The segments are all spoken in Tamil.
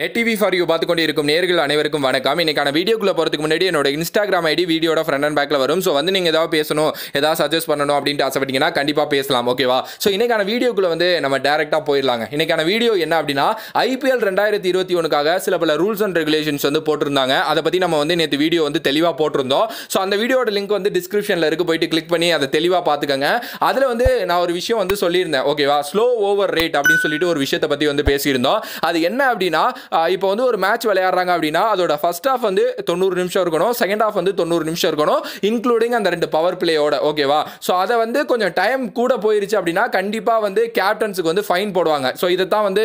நெட் டிவி ஃபார் யூ பார்த்து கொண்டு இருக்கும் நேர்கள் அனைவருக்கும் வணக்கம் இன்னைக்கான வீடியோக்குள்ளே போகிறதுக்கு முன்னாடி என்னோட இன்ஸ்டாகிராம் ஐடி வீடியோட ஃப்ரண்ட் அண்ட் பேக்கில் வரும் ஸோ வந்து நீங்கள் ஏதாவது பேசணும் ஏதாவது சஜஸ்ட் பண்ணணும் அப்படின்ட்டு ஆசைப்பட்டீங்கன்னா கண்டிப்பாக பேசலாம் ஓகேவா ஸோ இன்னைக்கான வீடியோக்குள்ளே வந்து நம்ம டேரெக்டாக போயிடலாங்க இன்னைக்கான வீடியோ என்ன அப்படின்னா ஐபிஎல் ரெண்டாயிரத்தி இருபத்தி ஒன்றுக்காக சில பல ரூல்ஸ் அண்ட் ரெகுலேஷன்ஸ் வந்து போட்டிருந்தாங்க அதை பற்றி நம்ம வந்து நேற்று வீடியோ வந்து தெளிவாக போட்டிருந்தோம் ஸோ அந்த வீடியோட லிங்க் வந்து டிஸ்கிரிப்ஷனில் இருக்குது போயிட்டு கிளிக் பண்ணி அதை தெளிவாக பார்த்துக்கங்க அதில் வந்து நான் ஒரு விஷயம் வந்து சொல்லியிருந்தேன் ஓகேவா ஸ்லோ ஓவர் ரேட் அப்படின்னு சொல்லிட்டு ஒரு விஷயத்தை பற்றி வந்து பேசியிருந்தோம் அது என்ன அப்படின்னா இப்போ வந்து ஒரு மேட்ச் விளையாடுறாங்க அப்படின்னா அதோட ஃபர்ஸ்ட் ஹாஃப் வந்து தொண்ணூறு நிமிஷம் இருக்கணும் செகண்ட் ஹாஃப் வந்து தொண்ணூறு நிமிஷம் இருக்கணும் இன்க்ளூடிங் அந்த ரெண்டு பவர் பிளேயோட ஓகேவா ஸோ அதை வந்து கொஞ்சம் டைம் கூட போயிருச்சு அப்படின்னா கண்டிப்பாக வந்து கேப்டன்ஸுக்கு வந்து ஃபைன் போடுவாங்க ஸோ இதை தான் வந்து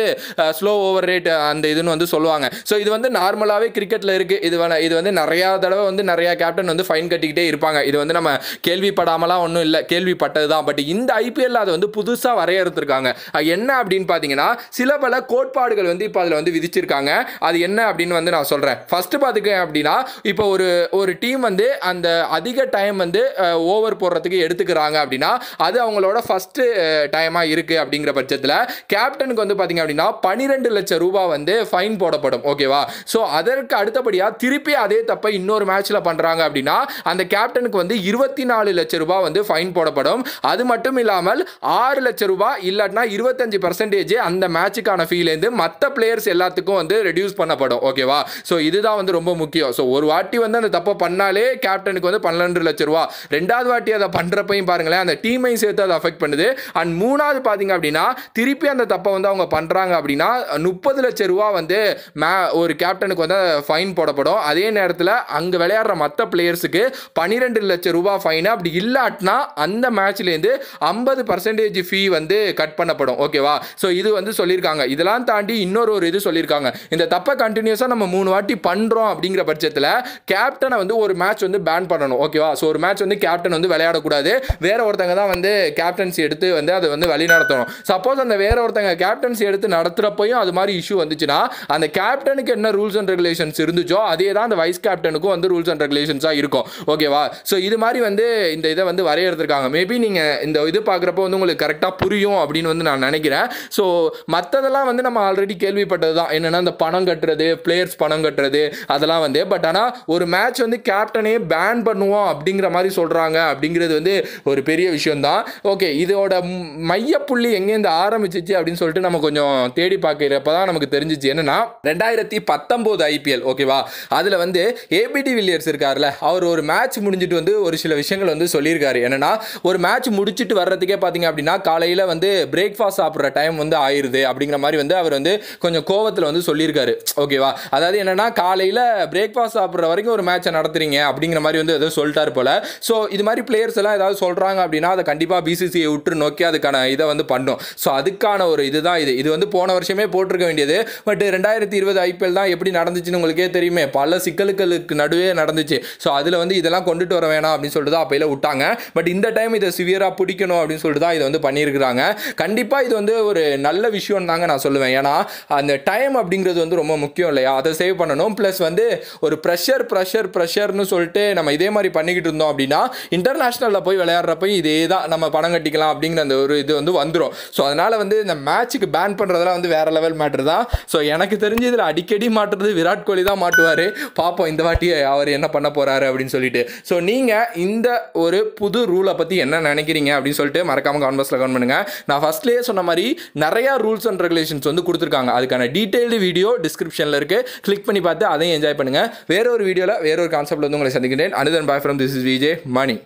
ஸ்லோ ஓவர் ரேட் அந்த இதுன்னு வந்து சொல்லுவாங்க ஸோ இது வந்து நார்மலாகவே கிரிக்கெட்டில் இருக்குது இது இது வந்து நிறையா தடவை வந்து நிறையா கேப்டன் வந்து ஃபைன் கட்டிக்கிட்டே இருப்பாங்க இது வந்து நம்ம கேள்விப்படாமலாம் ஒன்றும் இல்லை கேள்விப்பட்டது தான் பட் இந்த ஐபிஎல்ல அதை வந்து புதுசாக வரையறுத்திருக்காங்க என்ன அப்படின்னு பார்த்தீங்கன்னா சில பல கோட்பாடுகள் வந்து இப்போ அதில் வந்து விதிச்சிருக்காங்க இருக்காங்க அது என்ன அப்படின்னு வந்து நான் சொல்கிறேன் ஃபஸ்ட்டு பார்த்துக்க அப்படின்னா இப்போ ஒரு ஒரு டீம் வந்து அந்த அதிக டைம் வந்து ஓவர் போடுறதுக்கு எடுத்துக்கிறாங்க அப்படின்னா அது அவங்களோட ஃபஸ்ட்டு டைமாக இருக்குது அப்படிங்கிற பட்சத்தில் கேப்டனுக்கு வந்து பார்த்திங்க அப்படின்னா பன்னிரெண்டு லட்சம் ரூபாய் வந்து ஃபைன் போடப்படும் ஓகேவா ஸோ அதற்கு அடுத்தபடியாக திருப்பி அதே தப்பை இன்னொரு மேட்ச்சில் பண்ணுறாங்க அப்படின்னா அந்த கேப்டனுக்கு வந்து இருபத்தி நாலு லட்சம் ரூபாய் வந்து ஃபைன் போடப்படும் அது மட்டும் இல்லாமல் ஆறு லட்சம் ரூபாய் இல்லாட்டினா இருபத்தஞ்சு பர்சன்டேஜ் அந்த மேட்சுக்கான ஃபீலேருந்து மற்ற பிளேயர்ஸ் எல்லாத்துக்கும் வந்து ரெடியூஸ் பண்ணப்படும் ஓகேவா ஸோ இதுதான் வந்து ரொம்ப முக்கியம் ஸோ ஒரு வாட்டி வந்து அந்த தப்பை பண்ணாலே கேப்டனுக்கு வந்து பன்னெண்டு லட்ச ரூபா ரெண்டாவது வாட்டி அதை பண்ணுறப்பையும் பாருங்களேன் அந்த டீமையும் சேர்த்து அதை அஃபெக்ட் பண்ணுது அண்ட் மூணாவது பார்த்தீங்க அப்படின்னா திருப்பி அந்த தப்பை வந்து அவங்க பண்ணுறாங்க அப்படின்னா முப்பது லட்ச ரூபா வந்து மே ஒரு கேப்டனுக்கு வந்து ஃபைன் போடப்படும் அதே நேரத்தில் அங்கே விளையாடுற மற்ற பிளேயர்ஸுக்கு பன்னிரெண்டு லட்ச ரூபா ஃபைன் அப்படி இல்லாட்டினா அந்த மேட்ச்லேருந்து ஐம்பது பர்சன்டேஜ் ஃபீ வந்து கட் பண்ணப்படும் ஓகேவா ஸோ இது வந்து சொல்லியிருக்காங்க இதெல்லாம் தாண்டி இன்னொரு ஒரு இது சொல்லியிருக்காங்க இந்த தப்பை கண்டினியூஸாக நம்ம மூணு வாட்டி பண்ணுறோம் அப்படிங்கிற பட்சத்தில் கேப்டனை வந்து ஒரு மேட்ச் வந்து பேன் பண்ணணும் ஓகேவா ஸோ ஒரு மேட்ச் வந்து கேப்டன் வந்து விளையாடக்கூடாது வேற ஒருத்தங்க தான் வந்து கேப்டன்சி எடுத்து வந்து அதை வந்து வழி நடத்தணும் சப்போஸ் அந்த வேற ஒருத்தங்க கேப்டன்சி எடுத்து நடத்துகிறப்பையும் அது மாதிரி இஷ்யூ வந்துச்சுன்னா அந்த கேப்டனுக்கு என்ன ரூல்ஸ் அண்ட் ரெகுலேஷன்ஸ் இருந்துச்சோ அதே தான் அந்த வைஸ் கேப்டனுக்கும் வந்து ரூல்ஸ் அண்ட் ரெகுலேஷன்ஸாக இருக்கும் ஓகேவா ஸோ இது மாதிரி வந்து இந்த இதை வந்து வரையறதுக்காங்க மேபி நீங்கள் இந்த இது பார்க்குறப்ப வந்து உங்களுக்கு கரெக்டாக புரியும் அப்படின்னு வந்து நான் நினைக்கிறேன் ஸோ மற்றதெல்லாம் வந்து நம்ம ஆல்ரெடி கேள்விப்பட்டது தான் என்னென்னா அந்த பணம் கட்டுறது பிளேயர்ஸ் பணம் கட்டுறது அதெல்லாம் வந்து பட் ஆனால் ஒரு மேட்ச் வந்து கேப்டனே பேன் பண்ணுவோம் அப்படிங்கிற மாதிரி சொல்கிறாங்க அப்படிங்கிறது வந்து ஒரு பெரிய விஷயம்தான் ஓகே இதோட மையப்புள்ளி எங்கேருந்து ஆரம்பிச்சிச்சு அப்படின்னு சொல்லிட்டு நம்ம கொஞ்சம் தேடி பார்க்கிறப்ப தான் நமக்கு தெரிஞ்சிச்சு என்னன்னா ரெண்டாயிரத்தி பத்தொம்போது ஐபிஎல் ஓகேவா அதில் வந்து ஏபிடி வில்லியர்ஸ் இருக்கார்ல அவர் ஒரு மேட்ச் முடிஞ்சிட்டு வந்து ஒரு சில விஷயங்கள் வந்து சொல்லியிருக்காரு என்னன்னா ஒரு மேட்ச் முடிச்சுட்டு வர்றதுக்கே பார்த்தீங்க அப்படின்னா காலையில் வந்து பிரேக்ஃபாஸ்ட் சாப்பிட்ற டைம் வந்து ஆயிடுது அப்படிங்கிற மாதிரி வந்து அவர் வந்து கொஞ்சம் கோவத்தில் வந்து சொல்லியிருக்காரு ஓகேவா அதாவது என்னன்னா காலையில் பிரேக்ஃபாஸ்ட் சாப்பிட்ற வரைக்கும் ஒரு மேட்சை நடத்துறீங்க அப்படிங்கிற மாதிரி வந்து எதுவும் சொல்லிட்டாரு போல ஸோ இது மாதிரி பிளேயர்ஸ் எல்லாம் ஏதாவது சொல்கிறாங்க அப்படின்னா அதை கண்டிப்பாக பிசிசிஐ விட்டு நோக்கி அதுக்கான இதை வந்து பண்ணும் ஸோ அதுக்கான ஒரு இதுதான் இது இது வந்து போன வருஷமே போட்டிருக்க வேண்டியது பட் ரெண்டாயிரத்தி இருபது ஐபிஎல் தான் எப்படி நடந்துச்சுன்னு உங்களுக்கே தெரியுமே பல சிக்கலுக்களுக்கு நடுவே நடந்துச்சு ஸோ அதில் வந்து இதெல்லாம் கொண்டுட்டு வர வேணாம் அப்படின்னு சொல்லிட்டு தான் அப்பையில் விட்டாங்க பட் இந்த டைம் இதை சிவியராக பிடிக்கணும் அப்படின்னு சொல்லிட்டு தான் இதை வந்து பண்ணியிருக்கிறாங்க கண்டிப்பாக இது வந்து ஒரு நல்ல விஷயம் தாங்க நான் சொல்லுவேன் ஏன்னா அந்த டைம் அப்படிங்க அப்படிங்கிறது வந்து ரொம்ப முக்கியம் இல்லையா அதை சேவ் பண்ணணும் ப்ளஸ் வந்து ஒரு ப்ரெஷர் ப்ரெஷர் ப்ரெஷர்னு சொல்லிட்டு நம்ம இதே மாதிரி பண்ணிக்கிட்டு இருந்தோம் அப்படின்னா இன்டர்நேஷ்னலில் போய் விளையாடுறப்ப இதே தான் நம்ம பணம் கட்டிக்கலாம் அப்படிங்கிற அந்த ஒரு இது வந்து வந்துடும் ஸோ அதனால் வந்து இந்த மேட்ச்சுக்கு பேன் பண்ணுறதெல்லாம் வந்து வேறு லெவல் மேட்ரு தான் ஸோ எனக்கு தெரிஞ்சு இதில் அடிக்கடி மாட்டுறது விராட் கோலி தான் மாட்டுவார் பார்ப்போம் இந்த வாட்டி அவர் என்ன பண்ண போகிறாரு அப்படின்னு சொல்லிட்டு ஸோ நீங்கள் இந்த ஒரு புது ரூலை பற்றி என்ன நினைக்கிறீங்க அப்படின்னு சொல்லிட்டு மறக்காமல் கான்வர்ஸில் கவுண்ட் பண்ணுங்கள் நான் ஃபஸ்ட்லேயே சொன்ன மாதிரி நிறையா ரூல்ஸ் அண்ட் ரெகுலேஷன்ஸ் வந்து கொடுத்துருக்காங்க அதுக்கான டீட்டெயில்டு வீடியோ டிஸ்கிரிப்ஷனில் இருக்குது கிளிக் பண்ணி பார்த்து அதையும் என்ஜாய் பண்ணுங்கள் வேற ஒரு வீடியோவில் வேற ஒரு கான்செப்ட்டில் வந்து உங்களை சந்திக்கிறேன் அனுதன் bye from this is VJ money